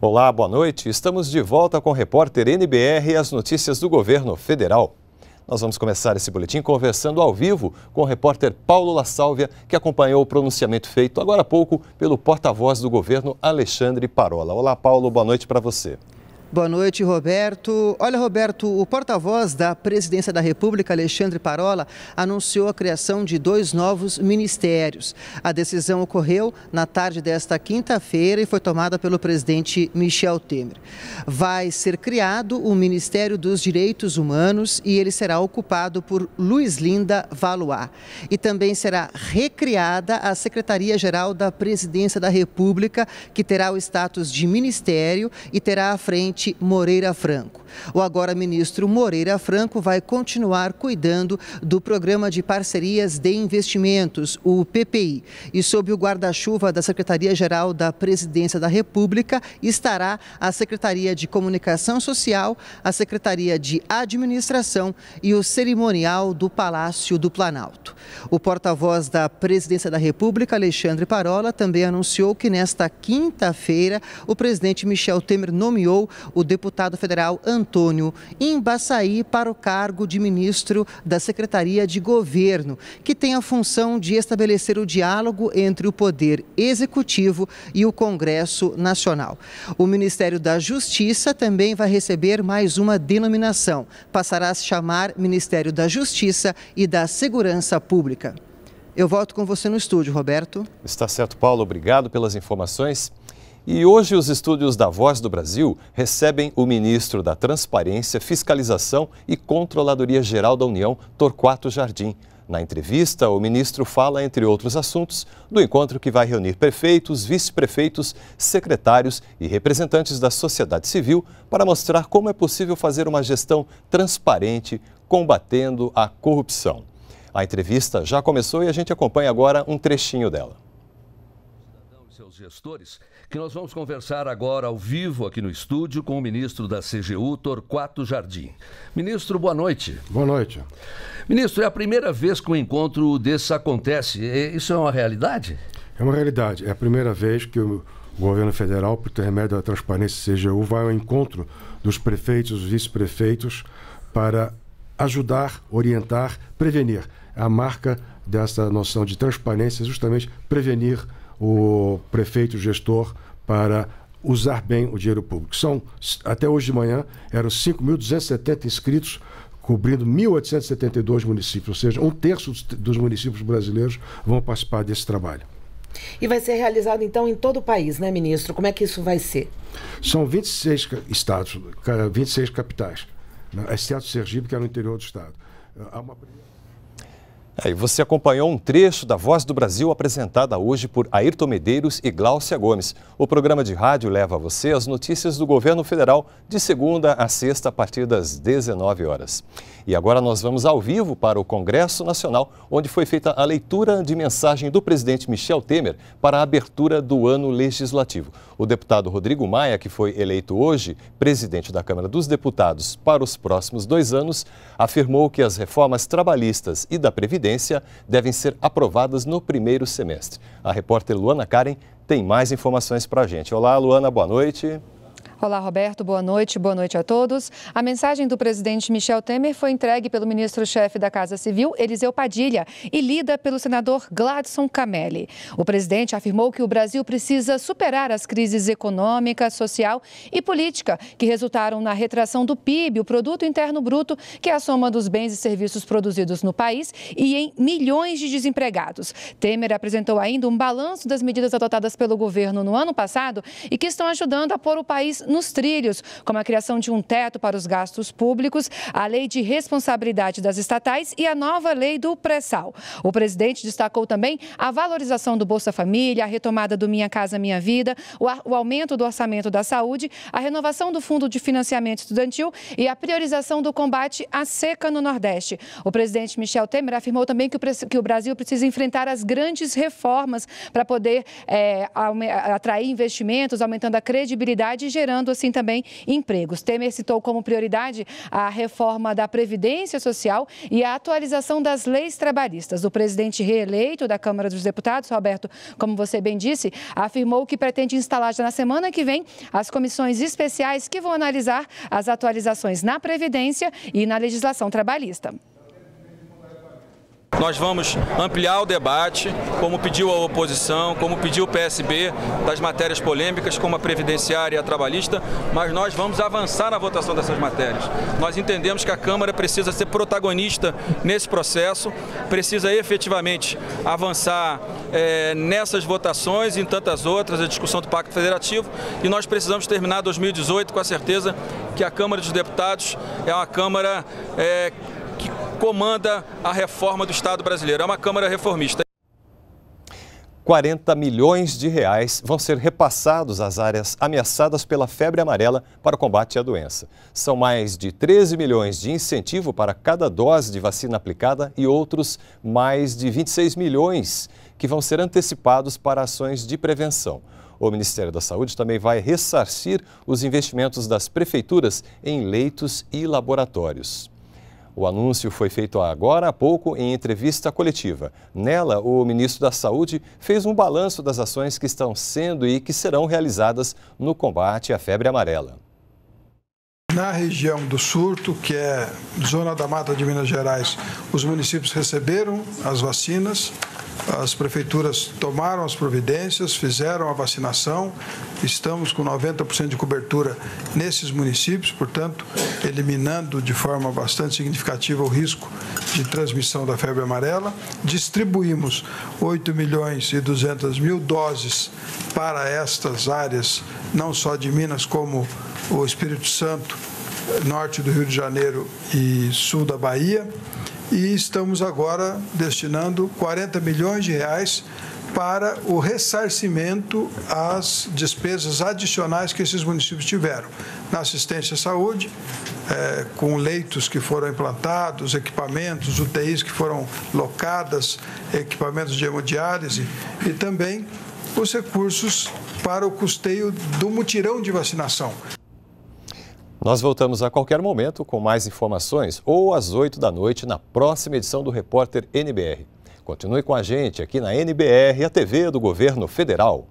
Olá, boa noite. Estamos de volta com o repórter NBR e as notícias do governo federal. Nós vamos começar esse boletim conversando ao vivo com o repórter Paulo La Sálvia, que acompanhou o pronunciamento feito agora há pouco pelo porta-voz do governo Alexandre Parola. Olá, Paulo, boa noite para você. Boa noite, Roberto. Olha, Roberto, o porta-voz da Presidência da República, Alexandre Parola, anunciou a criação de dois novos ministérios. A decisão ocorreu na tarde desta quinta-feira e foi tomada pelo presidente Michel Temer. Vai ser criado o Ministério dos Direitos Humanos e ele será ocupado por Luiz Linda Valois. E também será recriada a Secretaria-Geral da Presidência da República, que terá o status de ministério e terá à frente Moreira Franco. O agora ministro Moreira Franco vai continuar cuidando do Programa de Parcerias de Investimentos, o PPI, e sob o guarda-chuva da Secretaria-Geral da Presidência da República estará a Secretaria de Comunicação Social, a Secretaria de Administração e o cerimonial do Palácio do Planalto. O porta-voz da Presidência da República, Alexandre Parola, também anunciou que nesta quinta-feira o presidente Michel Temer nomeou o deputado federal André Antônio Imbaçaí para o cargo de ministro da Secretaria de Governo, que tem a função de estabelecer o diálogo entre o Poder Executivo e o Congresso Nacional. O Ministério da Justiça também vai receber mais uma denominação. Passará a se chamar Ministério da Justiça e da Segurança Pública. Eu volto com você no estúdio, Roberto. Está certo, Paulo. Obrigado pelas informações. E hoje os estúdios da Voz do Brasil recebem o ministro da Transparência, Fiscalização e Controladoria Geral da União, Torquato Jardim. Na entrevista, o ministro fala, entre outros assuntos, do encontro que vai reunir prefeitos, vice-prefeitos, secretários e representantes da sociedade civil para mostrar como é possível fazer uma gestão transparente, combatendo a corrupção. A entrevista já começou e a gente acompanha agora um trechinho dela seus gestores, que nós vamos conversar agora ao vivo aqui no estúdio com o ministro da CGU, Torquato Jardim. Ministro, boa noite. Boa noite. Ministro, é a primeira vez que um encontro desse acontece. Isso é uma realidade? É uma realidade. É a primeira vez que o governo federal, por intermédio da Transparência CGU, vai ao encontro dos prefeitos, dos vice-prefeitos, para ajudar, orientar, prevenir. É a marca dessa noção de transparência é justamente prevenir o prefeito, o gestor, para usar bem o dinheiro público. São, até hoje de manhã, eram 5.270 inscritos, cobrindo 1.872 municípios, ou seja, um terço dos municípios brasileiros vão participar desse trabalho. E vai ser realizado, então, em todo o país, né, ministro? Como é que isso vai ser? São 26 estados, 26 capitais, né? exceto Sergipe, que é no interior do estado. Há uma... Aí você acompanhou um trecho da Voz do Brasil apresentada hoje por Ayrton Medeiros e Gláucia Gomes. O programa de rádio leva a você as notícias do governo federal de segunda a sexta a partir das 19 horas. E agora nós vamos ao vivo para o Congresso Nacional, onde foi feita a leitura de mensagem do presidente Michel Temer para a abertura do ano legislativo. O deputado Rodrigo Maia, que foi eleito hoje presidente da Câmara dos Deputados para os próximos dois anos, afirmou que as reformas trabalhistas e da Previdência Previdência devem ser aprovadas no primeiro semestre. A repórter Luana Karen tem mais informações para a gente. Olá, Luana, boa noite. Olá, Roberto. Boa noite. Boa noite a todos. A mensagem do presidente Michel Temer foi entregue pelo ministro-chefe da Casa Civil, Eliseu Padilha, e lida pelo senador Gladson Camelli. O presidente afirmou que o Brasil precisa superar as crises econômica, social e política que resultaram na retração do PIB, o Produto Interno Bruto, que é a soma dos bens e serviços produzidos no país, e em milhões de desempregados. Temer apresentou ainda um balanço das medidas adotadas pelo governo no ano passado e que estão ajudando a pôr o país país nos trilhos, como a criação de um teto para os gastos públicos, a lei de responsabilidade das estatais e a nova lei do pré-sal. O presidente destacou também a valorização do Bolsa Família, a retomada do Minha Casa Minha Vida, o aumento do orçamento da saúde, a renovação do Fundo de Financiamento Estudantil e a priorização do combate à seca no Nordeste. O presidente Michel Temer afirmou também que o Brasil precisa enfrentar as grandes reformas para poder é, atrair investimentos, aumentando a credibilidade e gerando assim também empregos. Temer citou como prioridade a reforma da Previdência Social e a atualização das leis trabalhistas. O presidente reeleito da Câmara dos Deputados, Roberto, como você bem disse, afirmou que pretende instalar já na semana que vem as comissões especiais que vão analisar as atualizações na Previdência e na legislação trabalhista. Nós vamos ampliar o debate, como pediu a oposição, como pediu o PSB, das matérias polêmicas, como a previdenciária e a trabalhista, mas nós vamos avançar na votação dessas matérias. Nós entendemos que a Câmara precisa ser protagonista nesse processo, precisa efetivamente avançar é, nessas votações e em tantas outras, a discussão do Pacto Federativo, e nós precisamos terminar 2018 com a certeza que a Câmara dos Deputados é uma Câmara é, que comanda a reforma do Estado brasileiro. É uma Câmara reformista. 40 milhões de reais vão ser repassados às áreas ameaçadas pela febre amarela para o combate à doença. São mais de 13 milhões de incentivo para cada dose de vacina aplicada e outros mais de 26 milhões que vão ser antecipados para ações de prevenção. O Ministério da Saúde também vai ressarcir os investimentos das prefeituras em leitos e laboratórios. O anúncio foi feito agora há pouco em entrevista coletiva. Nela, o ministro da Saúde fez um balanço das ações que estão sendo e que serão realizadas no combate à febre amarela. Na região do surto, que é zona da mata de Minas Gerais, os municípios receberam as vacinas, as prefeituras tomaram as providências, fizeram a vacinação, estamos com 90% de cobertura nesses municípios, portanto, eliminando de forma bastante significativa o risco de transmissão da febre amarela. Distribuímos 8 milhões e 200 mil doses para estas áreas, não só de Minas, como o Espírito Santo, norte do Rio de Janeiro e sul da Bahia e estamos agora destinando 40 milhões de reais para o ressarcimento às despesas adicionais que esses municípios tiveram na assistência à saúde, é, com leitos que foram implantados, equipamentos, UTIs que foram locadas, equipamentos de hemodiálise e também os recursos para o custeio do mutirão de vacinação. Nós voltamos a qualquer momento com mais informações ou às 8 da noite na próxima edição do Repórter NBR. Continue com a gente aqui na NBR, a TV do Governo Federal.